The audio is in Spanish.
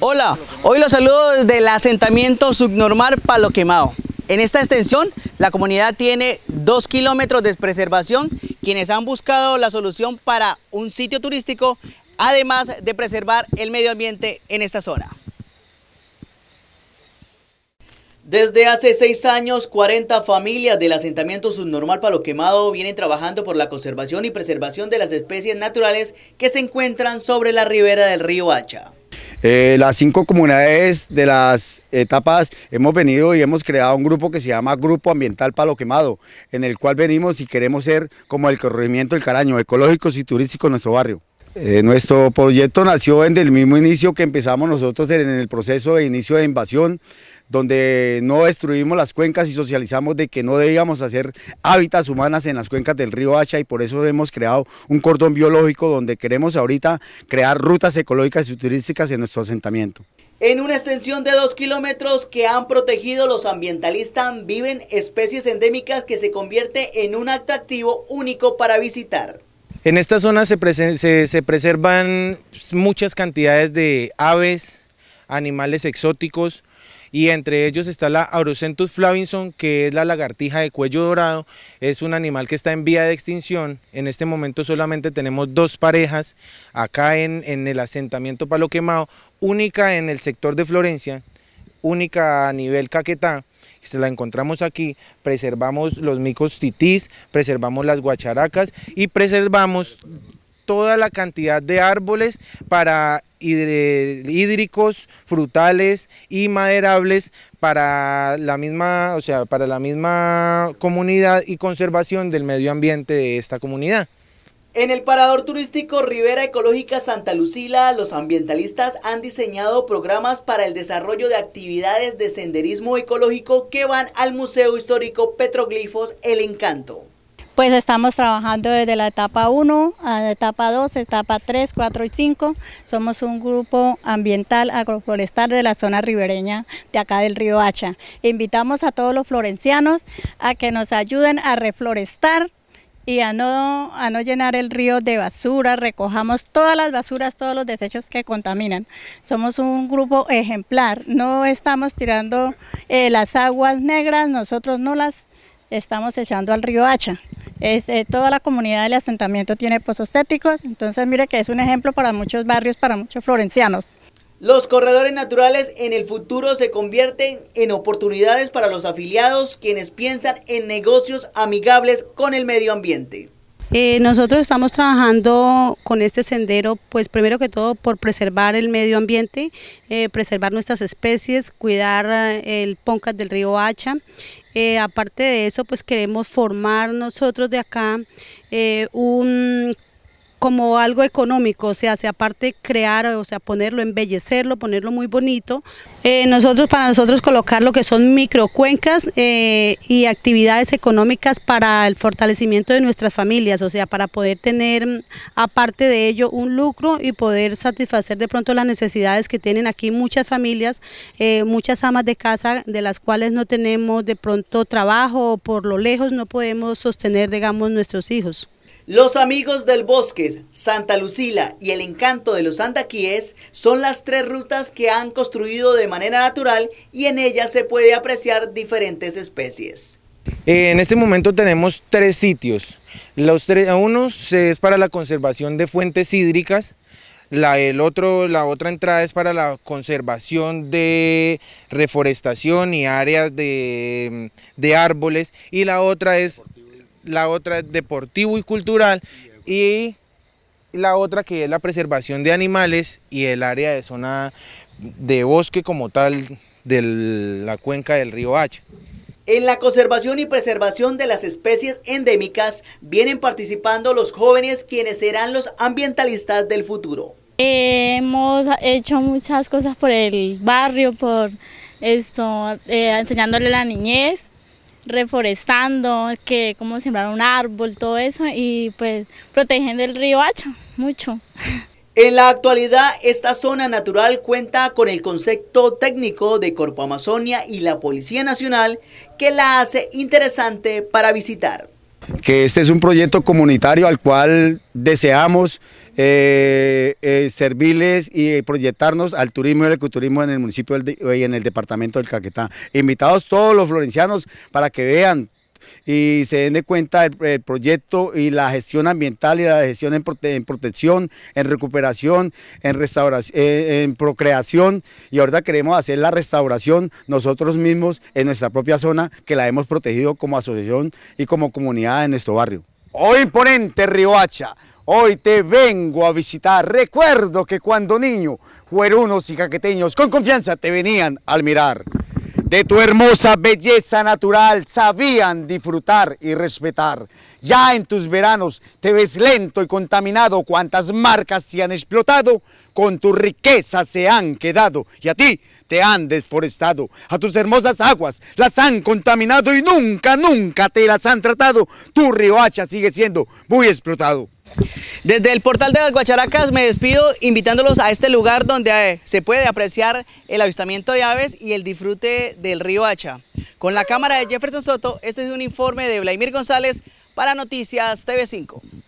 Hola, hoy los saludos desde el asentamiento subnormal Palo Quemado. En esta extensión, la comunidad tiene dos kilómetros de preservación, quienes han buscado la solución para un sitio turístico, además de preservar el medio ambiente en esta zona. Desde hace seis años, 40 familias del asentamiento subnormal Palo Quemado vienen trabajando por la conservación y preservación de las especies naturales que se encuentran sobre la ribera del río Hacha. Eh, las cinco comunidades de las etapas hemos venido y hemos creado un grupo que se llama Grupo Ambiental Palo Quemado, en el cual venimos y queremos ser como el corregimiento del Caraño, ecológicos y turísticos en nuestro barrio. Eh, nuestro proyecto nació en el mismo inicio que empezamos nosotros en el proceso de inicio de invasión, donde no destruimos las cuencas y socializamos de que no debíamos hacer hábitats humanas en las cuencas del río Hacha y por eso hemos creado un cordón biológico donde queremos ahorita crear rutas ecológicas y turísticas en nuestro asentamiento. En una extensión de dos kilómetros que han protegido los ambientalistas viven especies endémicas que se convierte en un atractivo único para visitar. En esta zona se, preservan pues, muchas cantidades de aves, animales exóticos, y entre ellos está la Aurocentus flavinson, que es la lagartija de cuello dorado, es un animal que está en vía de extinción, en este momento solamente tenemos dos parejas acá en, en el asentamiento Palo Quemado, única en el sector de Florencia, única a nivel Caquetá, se la encontramos aquí, preservamos los micos titís, preservamos las guacharacas y preservamos toda la cantidad de árboles para hídricos, frutales y maderables para la misma, o sea, para la misma comunidad y conservación del medio ambiente de esta comunidad. En el parador turístico Rivera Ecológica Santa Lucila, los ambientalistas han diseñado programas para el desarrollo de actividades de senderismo ecológico que van al Museo Histórico Petroglifos El Encanto. Pues estamos trabajando desde la etapa 1 a la etapa 2, etapa 3, 4 y 5. Somos un grupo ambiental agroforestal de la zona ribereña de acá del río Hacha. Invitamos a todos los florencianos a que nos ayuden a reflorestar y a no, a no llenar el río de basura, recojamos todas las basuras, todos los desechos que contaminan. Somos un grupo ejemplar, no estamos tirando eh, las aguas negras, nosotros no las estamos echando al río Hacha. Eh, toda la comunidad del asentamiento tiene pozos céticos. entonces mire que es un ejemplo para muchos barrios, para muchos florencianos. Los corredores naturales en el futuro se convierten en oportunidades para los afiliados quienes piensan en negocios amigables con el medio ambiente. Eh, nosotros estamos trabajando con este sendero, pues primero que todo por preservar el medio ambiente, eh, preservar nuestras especies, cuidar eh, el ponca del río Hacha. aparte de eso, pues queremos formar nosotros de acá un como algo económico, o sea, aparte crear, o sea, ponerlo, embellecerlo, ponerlo muy bonito. Eh, nosotros, para nosotros colocar lo que son microcuencas eh, y actividades económicas para el fortalecimiento de nuestras familias, o sea, para poder tener aparte de ello un lucro y poder satisfacer de pronto las necesidades que tienen aquí muchas familias, eh, muchas amas de casa de las cuales no tenemos de pronto trabajo o por lo lejos no podemos sostener, digamos, nuestros hijos. Los amigos del bosque, Santa Lucila y el encanto de los andaquíes son las tres rutas que han construido de manera natural y en ellas se puede apreciar diferentes especies. Eh, en este momento tenemos tres sitios. Los tres, uno es para la conservación de fuentes hídricas, la, el otro, la otra entrada es para la conservación de reforestación y áreas de, de árboles y la otra es la otra es deportivo y cultural y la otra que es la preservación de animales y el área de zona de bosque como tal de la cuenca del río H En la conservación y preservación de las especies endémicas vienen participando los jóvenes quienes serán los ambientalistas del futuro. Hemos hecho muchas cosas por el barrio, por esto, eh, enseñándole la niñez, reforestando, que como sembrar un árbol, todo eso, y pues protegiendo el río Hacha, mucho. En la actualidad, esta zona natural cuenta con el concepto técnico de Corpo Amazonia y la Policía Nacional que la hace interesante para visitar que este es un proyecto comunitario al cual deseamos eh, eh, servirles y proyectarnos al turismo y al ecoturismo en el municipio y en el departamento del Caquetá. Invitados todos los florencianos para que vean y se den de cuenta el, proyecto y la gestión ambiental y la gestión en, protección, en recuperación, en restauración, eh, en procreación y ahorita queremos hacer la restauración nosotros mismos en nuestra propia zona que la hemos protegido como asociación y como comunidad en nuestro barrio. Hoy imponente Riohacha, hoy te vengo a visitar. Recuerdo que cuando niño, fuerunos y caqueteños con confianza te venían al mirar de tu hermosa belleza natural sabían disfrutar y respetar. Ya en tus veranos te ves lento y contaminado, cuantas marcas se han explotado, con tu riqueza se han quedado y a ti te han desforestado. A tus hermosas aguas las han contaminado y nunca, nunca te las han tratado. Tu hacha sigue siendo muy explotado. Desde el portal de las Guacharacas me despido invitándolos a este lugar donde eh, se puede apreciar el avistamiento de aves y el disfrute del río Hacha. Con la cámara de Jefferson Soto, este es un informe de Vladimir González para Noticias TV5.